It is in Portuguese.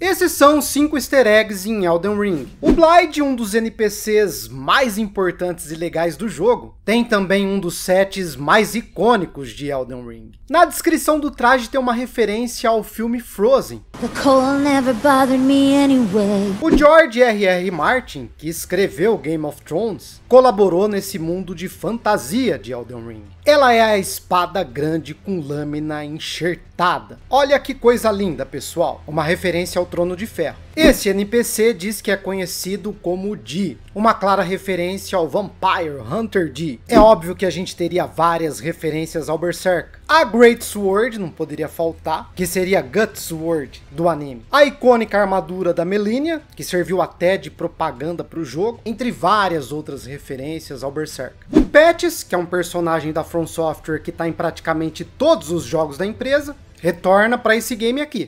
Esses são cinco easter eggs em Elden Ring. O Blyde, um dos NPCs mais importantes e legais do jogo, tem também um dos sets mais icônicos de Elden Ring. Na descrição do traje tem uma referência ao filme Frozen, o George R.R. Martin, que escreveu Game of Thrones, colaborou nesse mundo de fantasia de Elden Ring. Ela é a espada grande com lâmina enxertada. Olha que coisa linda, pessoal. Uma referência ao Trono de Ferro. Esse NPC diz que é conhecido como D, uma clara referência ao Vampire Hunter D. É óbvio que a gente teria várias referências ao Berserk. A Great Sword não poderia faltar, que seria Gut's Sword do anime. A icônica armadura da Melania, que serviu até de propaganda para o jogo, entre várias outras referências ao Berserk. O Patches, que é um personagem da From Software que está em praticamente todos os jogos da empresa, retorna para esse game aqui.